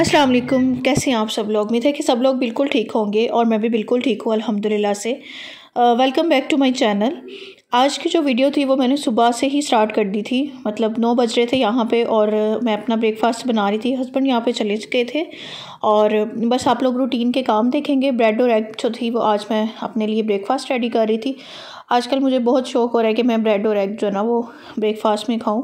अस्सलाम वालेकुम कैसे हैं आप सब लोग उम्मीद है कि सब लोग बिल्कुल ठीक होंगे और मैं भी बिल्कुल ठीक हूँ अल्हम्दुलिल्लाह से welcome back to my channel आज की जो वीडियो थी वो मैंने सुबह से ही स्टार्ट कर दी थी मतलब नौ बज रहे थे यहाँ पे और मैं अपना ब्रेकफास्ट बना रही थी हस्बैंड यहाँ पे चले गए थे और बस आप लोग रूटीन के काम देखेंगे ब्रेड और एग जो थी वो आज मैं अपने लिए ब्रेकफास्ट रेडी कर रही थी आजकल मुझे बहुत शौक हो रहा है कि मैं ब्रेड और एग जो है ना वो ब्रेकफास्ट में खाऊं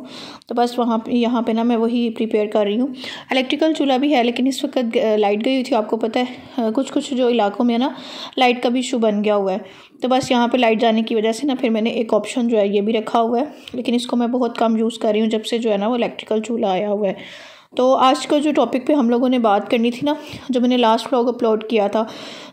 तो बस वहाँ पे यहाँ पे ना मैं वही प्रिपेयर कर रही हूँ इलेक्ट्रिकल चूल्हा भी है लेकिन इस वक्त लाइट गई हुई थी आपको पता है कुछ कुछ जो इलाकों में ना लाइट का भी इशू बन गया हुआ है तो बस यहाँ पर लाइट जाने की वजह से ना फिर मैंने एक ऑप्शन जो है ये भी रखा हुआ है लेकिन इसको मैं बहुत कम यूज़ कर रही हूँ जब से जो है ना वो इलेक्ट्रिकल चूल्हा आया हुआ है तो आज का जो टॉपिक पे हम लोगों ने बात करनी थी ना जो मैंने लास्ट व्लॉग अपलोड किया था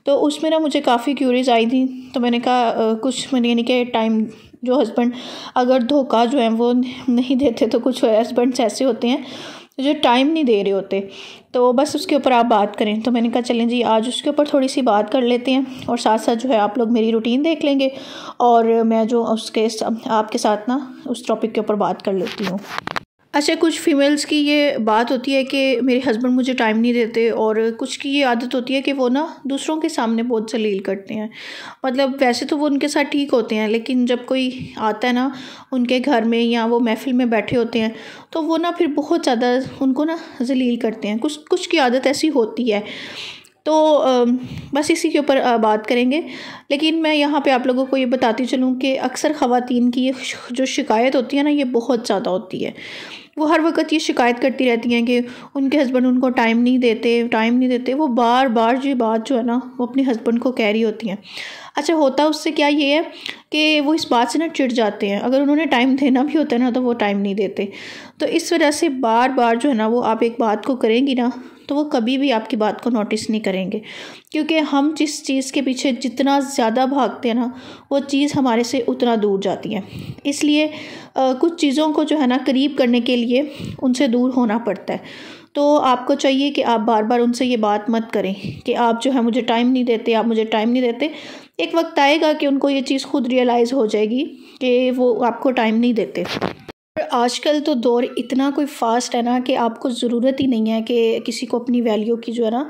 तो उसमें ना मुझे काफ़ी क्यूरीज आई थी तो मैंने कहा कुछ मैंने यानी कि टाइम जो हस्बैंड अगर धोखा जो है वो नहीं देते तो कुछ हस्बैंड ऐसे होते हैं जो टाइम नहीं दे रहे होते तो बस उसके ऊपर आप बात करें तो मैंने कहा चलें जी आज उसके ऊपर थोड़ी सी बात कर लेते हैं और साथ साथ जो है आप लोग मेरी रूटीन देख लेंगे और मैं जो उसके आपके साथ ना उस टॉपिक के ऊपर बात कर लेती हूँ अच्छा कुछ फ़ीमेल्स की ये बात होती है कि मेरे हस्बैंड मुझे टाइम नहीं देते और कुछ की ये आदत होती है कि वो ना दूसरों के सामने बहुत जलील करते हैं मतलब वैसे तो वो उनके साथ ठीक होते हैं लेकिन जब कोई आता है ना उनके घर में या वो महफिल में बैठे होते हैं तो वो ना फिर बहुत ज़्यादा उनको ना जलील करते हैं कुछ कुछ की आदत ऐसी होती है तो बस इसी के ऊपर बात करेंगे लेकिन मैं यहाँ पे आप लोगों को ये बताती चलूँ कि अक्सर ख़वातीन की ये जो शिकायत होती है ना ये बहुत ज़्यादा होती है वो हर वक्त ये शिकायत करती रहती हैं कि उनके हस्बैंड उनको टाइम नहीं देते टाइम नहीं देते वो बार बार ये बात जो है ना वो अपने हस्बैंड को कह रही होती हैं अच्छा होता उससे क्या ये है कि वो इस बात से ना चिढ़ जाते हैं अगर उन्होंने टाइम देना भी होता है ना तो वो टाइम नहीं देते तो इस वजह से बार बार जो है ना वो आप एक बात को करेंगी ना तो वो कभी भी आपकी बात को नोटिस नहीं करेंगे क्योंकि हम जिस चीज़ के पीछे जितना ज़्यादा भागते हैं ना वो चीज़ हमारे से उतना दूर जाती है इसलिए आ, कुछ चीज़ों को जो है ना करीब करने के लिए उनसे दूर होना पड़ता है तो आपको चाहिए कि आप बार बार उनसे ये बात मत करें कि आप जो है मुझे टाइम नहीं देते आप मुझे टाइम नहीं देते एक वक्त आएगा कि उनको ये चीज़ खुद रियलाइज़ हो जाएगी कि वो आपको टाइम नहीं देते आजकल तो दौर इतना कोई फास्ट है ना कि आपको ज़रूरत ही नहीं है कि किसी को अपनी वैल्यू की जो है ना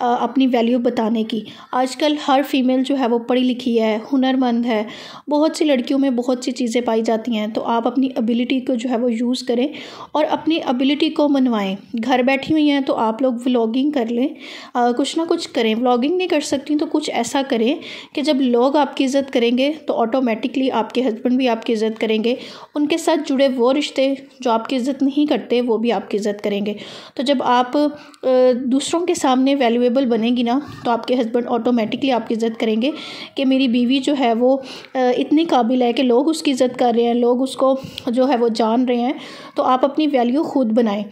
अपनी वैल्यू बताने की आजकल हर फीमेल जो है वो पढ़ी लिखी है हुनरमंद है बहुत सी लड़कियों में बहुत सी चीज़ें पाई जाती हैं तो आप अपनी एबिलिटी को जो है वो यूज़ करें और अपनी एबिलिटी को मनवाएं घर बैठी हुई हैं तो आप लोग व्लॉगिंग कर लें आ, कुछ ना कुछ करें व्लॉगिंग नहीं कर सकती तो कुछ ऐसा करें कि जब लोग आपकी इज़्ज़त करेंगे तो ऑटोमेटिकली आपके हस्बैंड भी आपकी इज़्ज़त करेंगे उनके साथ जुड़े वो रिश्ते जो आपकी इज़्ज़त नहीं करते वो भी आपकी इज़्ज़त करेंगे तो जब आप दूसरों के सामने वैल्यू अवेलेबल बनेगी ना तो आपके हस्बैंड ऑटोमेटिकली आपकी इज़्ज़त करेंगे कि मेरी बीवी जो है वो इतनी काबिल है कि लोग उसकी इज़्ज़त कर रहे हैं लोग उसको जो है वो जान रहे हैं तो आप अपनी वैल्यू खुद बनाएं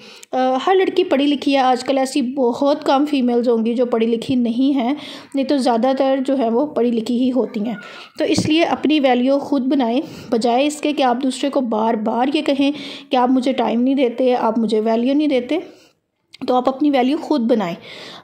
हर लड़की पढ़ी लिखी है आजकल ऐसी बहुत कम फीमेल्स होंगी जो पढ़ी लिखी नहीं हैं नहीं तो ज़्यादातर जो है वो पढ़ी लिखी ही होती हैं तो इसलिए अपनी वैल्यू खुद बनाएं बजाय इसके कि आप दूसरे को बार बार ये कहें कि आप मुझे टाइम नहीं देते आप मुझे वैल्यू नहीं देते तो आप अपनी वैल्यू खुद बनाएं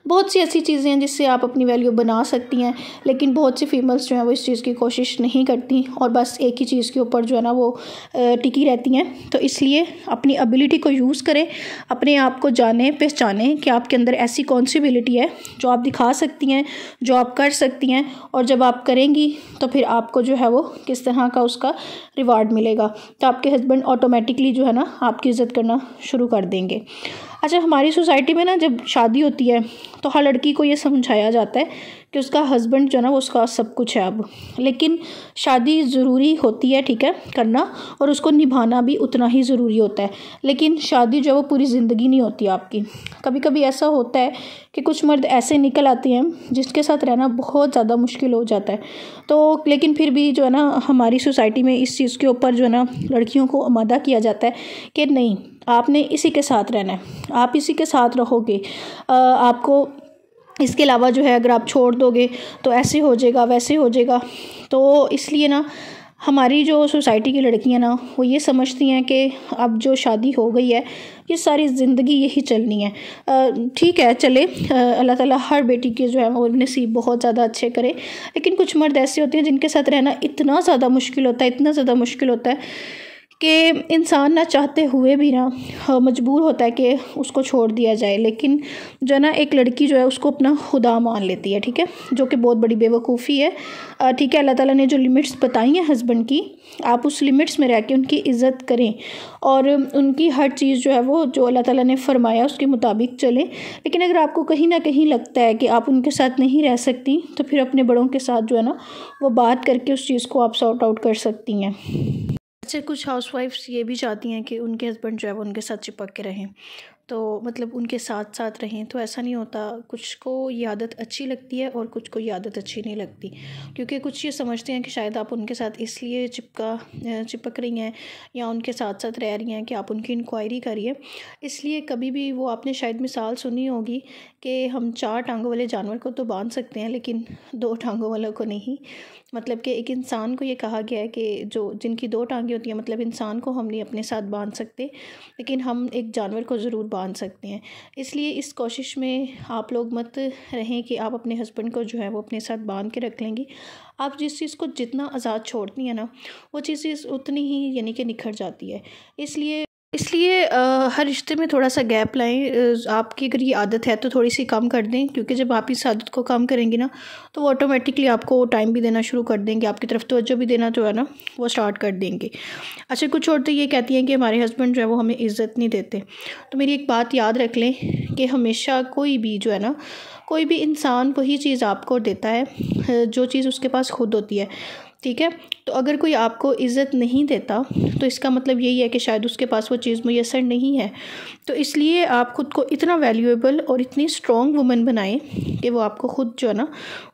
बहुत सी ऐसी चीज़ें हैं जिससे आप अपनी वैल्यू बना सकती हैं लेकिन बहुत सी फीमेल्स जो हैं वो इस चीज़ की कोशिश नहीं करती और बस एक ही चीज़ के ऊपर जो है ना वो टिकी रहती हैं तो इसलिए अपनी अबिलिटी को यूज़ करें अपने आप को जाने पहचाने कि आपके अंदर ऐसी कौन सी अबिलिटी है जो आप दिखा सकती हैं जो आप कर सकती हैं और जब आप करेंगी तो फिर आपको जो है वो किस तरह का उसका रिवार्ड मिलेगा तो आपके हस्बैंड ऑटोमेटिकली जो है ना आपकी इज़्ज़त करना शुरू कर देंगे अच्छा हमारी सोसाइटी में ना जब शादी होती है तो हर हाँ, लड़की को ये समझाया जाता है कि उसका हस्बैंड जो है ना उसका सब कुछ है अब लेकिन शादी ज़रूरी होती है ठीक है करना और उसको निभाना भी उतना ही ज़रूरी होता है लेकिन शादी जो है वो पूरी ज़िंदगी नहीं होती आपकी कभी कभी ऐसा होता है कि कुछ मर्द ऐसे निकल आते हैं जिसके साथ रहना बहुत ज़्यादा मुश्किल हो जाता है तो लेकिन फिर भी जो है ना हमारी सोसाइटी में इस चीज़ के ऊपर जो है ना लड़कियों को आमादा किया जाता है कि नहीं आपने इसी के साथ रहना है आप इसी के साथ रहोगे आपको इसके अलावा जो है अगर आप छोड़ दोगे तो ऐसे हो जाएगा वैसे हो जाएगा तो इसलिए ना हमारी जो सोसाइटी की लड़कियां ना वो ये समझती हैं कि अब जो शादी हो गई है ये सारी ज़िंदगी यही चलनी है ठीक है चले अल्लाह ताला हर बेटी के जो है वो नसीब बहुत ज़्यादा अच्छे करे लेकिन कुछ मर्द ऐसे होते हैं जिनके साथ रहना इतना ज़्यादा मुश्किल होता है इतना ज़्यादा मुश्किल होता है कि इंसान ना चाहते हुए भी ना हाँ, मजबूर होता है कि उसको छोड़ दिया जाए लेकिन जो ना एक लड़की जो है उसको अपना खुदा मान लेती है ठीक है जो कि बहुत बड़ी बेवकूफ़ी है ठीक है अल्लाह ताला ने जो लिमिट्स बताई हैं हस्बैंड की आप उस लिमिट्स में रह के उनकी इज़्ज़त करें और उनकी हर चीज़ जो है वो जो अल्लाह ताला ने फरमाया उसके मुताबिक चलें लेकिन अगर आपको कहीं ना कहीं लगता है कि आप उनके साथ नहीं रह सकती तो फिर अपने बड़ों के साथ जो है ना वो बात करके उस चीज़ को आप सॉर्ट आउट कर सकती हैं से कुछ हाउसवाइफ्स ये भी चाहती हैं कि उनके हस्बैंड जो है वो उनके साथ चिपक के रहें तो मतलब उनके साथ साथ रहें तो ऐसा नहीं होता कुछ को ये आदत अच्छी लगती है और कुछ को ये आदत अच्छी नहीं लगती क्योंकि कुछ ये समझते हैं कि शायद आप उनके साथ इसलिए चिपका चिपक रही हैं या उनके साथ साथ रह रही हैं कि आप उनकी इंक्वायरी करिए इसलिए कभी भी वो आपने शायद मिसाल सुनी होगी कि हम चार टांगों वाले जानवर को तो बांध सकते हैं लेकिन दो टांगों वालों को नहीं मतलब कि एक इंसान को ये कहा गया है कि जो जिनकी दो टांगें होती हैं मतलब इंसान को हम नहीं अपने साथ बांध सकते लेकिन हम एक जानवर को ज़रूर बांध सकते हैं इसलिए इस कोशिश में आप लोग मत रहें कि आप अपने हस्बैंड को जो है वो अपने साथ बांध के रख लेंगी आप जिस चीज़ को जितना आज़ाद छोड़ती हैं ना वो चीज़ उतनी ही यानी कि निखर जाती है इसलिए इसलिए आ, हर रिश्ते में थोड़ा सा गैप लाएं आपकी अगर ये आदत है तो थोड़ी सी कम कर दें क्योंकि जब आप इस आदत को कम करेंगी ना तो वो ऑटोमेटिकली आपको टाइम भी देना शुरू कर देंगे आपकी तरफ तोज्जो भी देना जो है ना वो स्टार्ट कर देंगे अच्छा कुछ औरतें तो ये कहती हैं कि हमारे हस्बैंड जो है वो हमें इज़्ज़त नहीं देते तो मेरी एक बात याद रख लें कि हमेशा कोई भी जो है ना कोई भी इंसान वही चीज़ आपको देता है जो चीज़ उसके पास खुद होती है ठीक है तो अगर कोई आपको इज़्ज़त नहीं देता तो इसका मतलब यही है कि शायद उसके पास वो चीज़ मैसर नहीं है तो इसलिए आप ख़ुद को इतना वैल्यूएबल और इतनी स्ट्रॉन्ग वुमेन बनाएं कि वो आपको ख़ुद जो है ना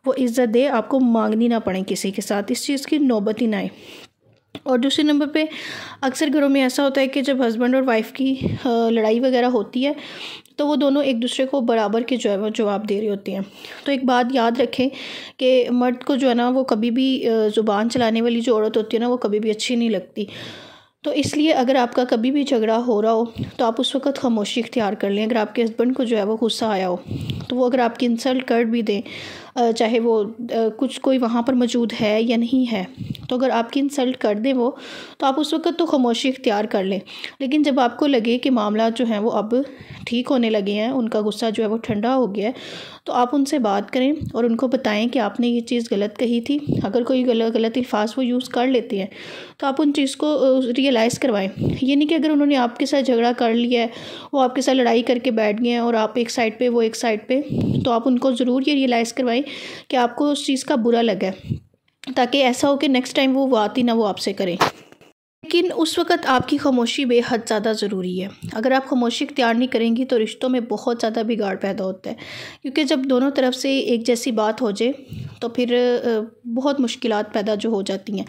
वो इज़्ज़त दे आपको मांगनी ना पड़े किसी के साथ इस चीज़ की नौबत ही ना आए और दूसरे नंबर पे अक्सर घरों में ऐसा होता है कि जब हस्बैंड और वाइफ की लड़ाई वगैरह होती है तो वो दोनों एक दूसरे को बराबर के जो है वो जवाब दे रही होती हैं तो एक बात याद रखें कि मर्द को जो है ना वो कभी भी ज़ुबान चलाने वाली जो औरत होती है ना वो कभी भी अच्छी नहीं लगती तो इसलिए अगर आपका कभी भी झगड़ा हो रहा हो तो आप उस वक्त खामोशी इख्तियार कर लें अगर आपके हस्बैंड को जो है वो गुस्सा आया हो तो वो अगर आपकी इंसल्ट कर भी दें चाहे वो कुछ कोई वहाँ पर मौजूद है या नहीं है तो अगर आपकी इंसल्ट कर दें वो तो आप उस वक्त तो खामोशी इख्तियार कर लें लेकिन जब आपको लगे कि मामला जो हैं वो अब ठीक होने लगे हैं उनका गुस्सा जो है वो ठंडा हो गया है तो आप उनसे बात करें और उनको बताएं कि आपने ये चीज़ गलत कही थी अगर कोई गलत गलत अल्फाज वो यूज़ कर लेते हैं तो आप उन चीज़ को रियलाइज़ करवाएं ये नहीं कि अगर उन्होंने आपके साथ झगड़ा कर लिया है वो आपके साथ लड़ाई करके बैठ गए हैं और आप एक साइड पर वो एक साइड पर तो आप उनको ज़रूर ये रियलाइज़ करवाएँ कि आपको उस चीज़ का बुरा लगा है ताकि ऐसा हो कि नेक्स्ट टाइम वो बात ही ना वो आपसे करें लेकिन उस वक्त आपकी खामोशी बेहद ज़्यादा ज़रूरी है अगर आप खामोशी इख्तियार नहीं करेंगी तो रिश्तों में बहुत ज़्यादा बिगाड़ पैदा होता है क्योंकि जब दोनों तरफ से एक जैसी बात हो जाए तो फिर बहुत मुश्किल पैदा जो हो जाती हैं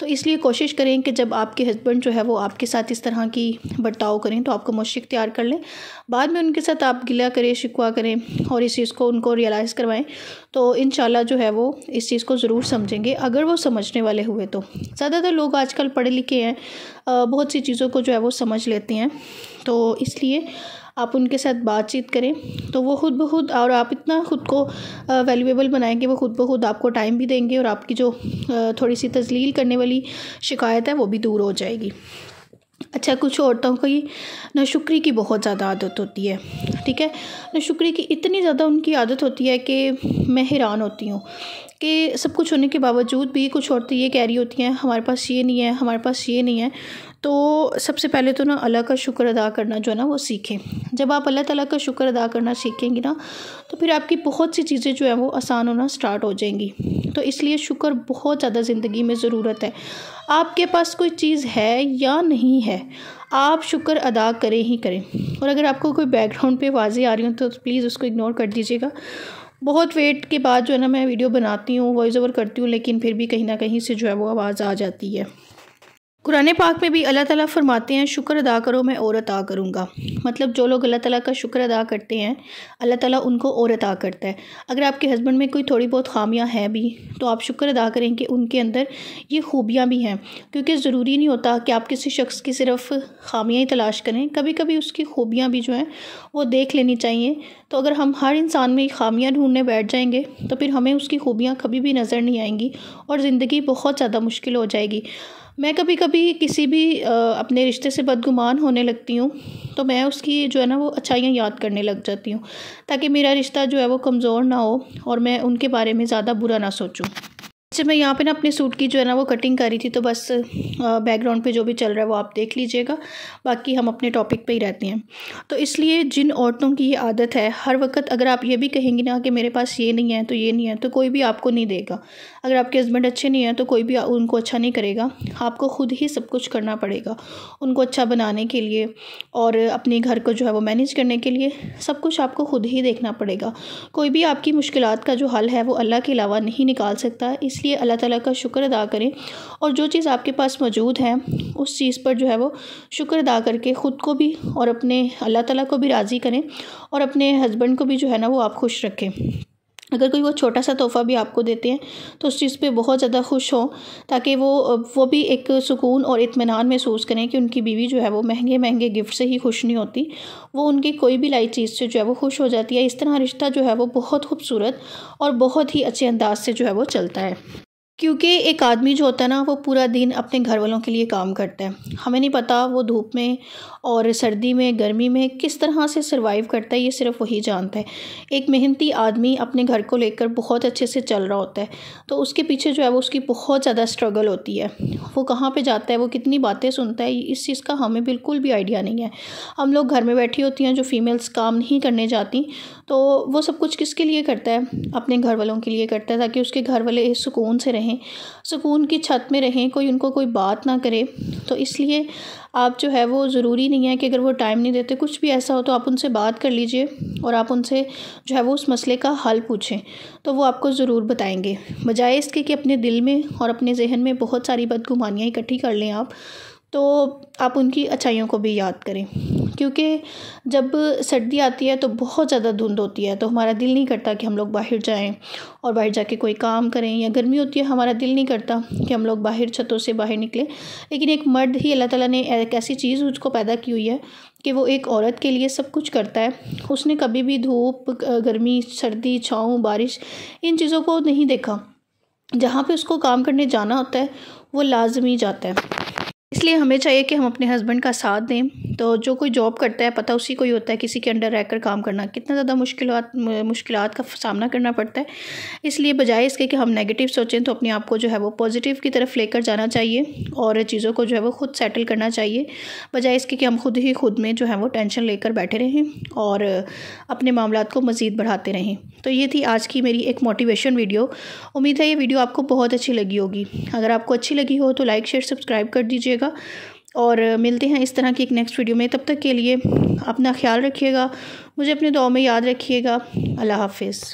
तो इसलिए कोशिश करें कि जब आपके हस्बैंड जो है वो आपके साथ इस तरह की बर्ताव करें तो आप खामोशी इख्तियार कर लें बाद में उनके साथ आप गिला करें शिकवा करें और इस चीज़ को उनको रियलाइज़ करवाएँ तो इन जो है वो इस चीज़ को ज़रूर समझेंगे अगर वो समझने वाले हुए तो ज़्यादातर लोग आजकल पढ़े लिखे हैं बहुत सी चीज़ों को जो है वो समझ लेते हैं तो इसलिए आप उनके साथ बातचीत करें तो वो खुद ब खुद और आप इतना ख़ुद को वैल्यूएबल बनाएंगे वो खुद ब खुद आपको टाइम भी देंगे और आपकी जो थोड़ी सी तजलील करने वाली शिकायत है वो भी दूर हो जाएगी अच्छा कुछ औरतों की नशुक्री की बहुत ज़्यादा आदत होती है ठीक है नशुक्री की इतनी ज़्यादा उनकी आदत होती है कि मैं हैरान होती हूँ कि सब कुछ होने के बावजूद भी कुछ औरतें ये कह रही होती हैं हमारे पास ये नहीं है हमारे पास ये नहीं है तो सबसे पहले तो ना अल्लाह का शुक्र अदा करना जो है ना वो सीखें जब आप अल्लाह ताला का शुक्र अदा करना सीखेंगी ना तो फिर आपकी बहुत सी चीज़ें जो है वो आसान होना स्टार्ट हो जाएंगी तो इसलिए शुक्र बहुत ज़्यादा ज़िंदगी में ज़रूरत है आपके पास कोई चीज़ है या नहीं है आप शुक्र अदा करें ही करें और अगर आपको कोई बैकग्राउंड पर वाजी आ रही हूँ तो प्लीज़ उसको इग्नोर कर दीजिएगा बहुत वेट के बाद जो है ना मैं वीडियो बनाती हूँ वॉइस ओवर करती हूँ लेकिन फिर भी कहीं ना कहीं से जो है वो आवाज़ आ जाती है कुरान पाक में भी अल्लाह ताला फरमाते हैं शुक्र अदा करो मैं औरत आ करूँगा मतलब जो लोग अल्लाह ताला का शुक्र अदा करते हैं अल्लाह ताला उनको औरत आ करता है अगर आपके हस्बैंड में कोई थोड़ी बहुत खामियां हैं भी तो आप शुक्र अदा करें कि उनके अंदर ये खूबियां भी हैं क्योंकि ज़रूरी नहीं होता कि आप किसी शख्स की सिर्फ खामियाँ ही तलाश करें कभी कभी उसकी खूबियाँ भी जो हैं वो देख लेनी चाहिए तो अगर हम हर इंसान में खामियाँ ढूंढने बैठ जाएंगे तो फिर हमें उसकी खूबियाँ कभी भी नज़र नहीं आएंगी और ज़िंदगी बहुत ज़्यादा मुश्किल हो जाएगी मैं कभी कभी किसी भी अपने रिश्ते से बदगुमान होने लगती हूँ तो मैं उसकी जो है ना वो अच्छाइयाँ याद करने लग जाती हूँ ताकि मेरा रिश्ता जो है वो कमज़ोर ना हो और मैं उनके बारे में ज़्यादा बुरा ना सोचूँ जब मैं यहाँ पे ना अपने सूट की जो है ना वो कटिंग करी थी तो बस बैकग्राउंड पे जो भी चल रहा है वो आप देख लीजिएगा बाकी हम अपने टॉपिक पे ही रहते हैं तो इसलिए जिन औरतों की ये आदत है हर वक्त अगर आप ये भी कहेंगी ना कि मेरे पास ये नहीं है तो ये नहीं है तो कोई भी आपको नहीं देगा अगर आपके हस्बैंड अच्छे नहीं हैं तो कोई भी उनको अच्छा नहीं करेगा आपको खुद ही सब कुछ करना पड़ेगा उनको अच्छा बनाने के लिए और अपने घर को जो है वो मैनेज करने के लिए सब कुछ आपको खुद ही देखना पड़ेगा कोई भी आपकी मुश्किल का जो हल है वो अल्लाह के अलावा नहीं निकाल सकता इस इसलिए अल्लाह ताला का शुक्र अदा करें और जो चीज़ आपके पास मौजूद है उस चीज़ पर जो है वो शुक्र अदा करके ख़ुद को भी और अपने अल्लाह ताला को भी राज़ी करें और अपने हस्बैंड को भी जो है ना वो आप खुश रखें अगर कोई वो छोटा सा तोहफ़ा भी आपको देते हैं तो उस चीज़ पे बहुत ज़्यादा खुश हो ताकि वो वो भी एक सुकून और इतमान महसूस करें कि उनकी बीवी जो है वो महंगे महंगे गिफ्ट से ही खुश नहीं होती वो उनकी कोई भी लाई चीज़ से जो है वो खुश हो जाती है इस तरह रिश्ता जो है वो बहुत खूबसूरत और बहुत ही अच्छे अंदाज से जो है वो चलता है क्योंकि एक आदमी जो होता है ना वो पूरा दिन अपने घर वालों के लिए काम करता है हमें नहीं पता वो धूप में और सर्दी में गर्मी में किस तरह से सर्वाइव करता है ये सिर्फ वही जानता है एक मेहनती आदमी अपने घर को लेकर बहुत अच्छे से चल रहा होता है तो उसके पीछे जो है वो उसकी बहुत ज़्यादा स्ट्रगल होती है वो कहाँ पर जाता है वो कितनी बातें सुनता है इस चीज़ का हमें बिल्कुल भी आइडिया नहीं है हम लोग घर में बैठी होती हैं जो फीमेल्स काम नहीं करने जाती तो वो सब कुछ किसके लिए करता है अपने घर वालों के लिए करता है ताकि उसके घर वाले सुकून से रहें रहें सुकून की छत में रहें कोई उनको कोई बात ना करे तो इसलिए आप जो है वो ज़रूरी नहीं है कि अगर वो टाइम नहीं देते कुछ भी ऐसा हो तो आप उनसे बात कर लीजिए और आप उनसे जो है वो उस मसले का हल पूछें तो वो आपको ज़रूर बताएंगे बजाय इसके कि अपने दिल में और अपने जहन में बहुत सारी बदगुमानियाँ इकट्ठी कर लें आप तो आप उनकी अच्छाइयों को भी याद करें क्योंकि जब सर्दी आती है तो बहुत ज़्यादा धुंध होती है तो हमारा दिल नहीं करता कि हम लोग बाहर जाएं और बाहर जाके कोई काम करें या गर्मी होती है हमारा दिल नहीं करता कि हम लोग बाहर छतों से बाहर निकलें लेकिन एक मर्द ही अल्लाह ताला ने एक ऐसी चीज़ उसको पैदा की हुई है कि वो एक औरत के लिए सब कुछ करता है उसने कभी भी धूप गर्मी सर्दी छाँव बारिश इन चीज़ों को नहीं देखा जहाँ पे उसको काम करने जाना होता है वो लाजमी जाता है इसलिए हमें चाहिए कि हम अपने हस्बैंड का साथ दें तो जो कोई जॉब करता है पता उसी को ही होता है किसी के अंडर रहकर काम करना कितना ज़्यादा मुश्किल मुश्किल का सामना करना पड़ता है इसलिए बजाय इसके कि हम नेगेटिव सोचें तो अपने आप को जो है वो पॉजिटिव की तरफ लेकर जाना चाहिए और चीज़ों को जो है वो खुद सेटल करना चाहिए बजाय इसके कि हम खुद ही खुद में जो है वो टेंशन लेकर बैठे रहें और अपने मामला को मज़ीद बढ़ाते रहें तो ये थी आज की मेरी एक मोटिवेशन वीडियो उम्मीद है ये वीडियो आपको बहुत अच्छी लगी होगी अगर आपको अच्छी लगी हो तो लाइक शेयर सब्सक्राइब कर दीजिएगा कीजिएगा और मिलते हैं इस तरह की एक नेक्स्ट वीडियो में तब तक के लिए अपना ख्याल रखिएगा मुझे अपने दुआ में याद रखिएगा अल्लाह हाफिज़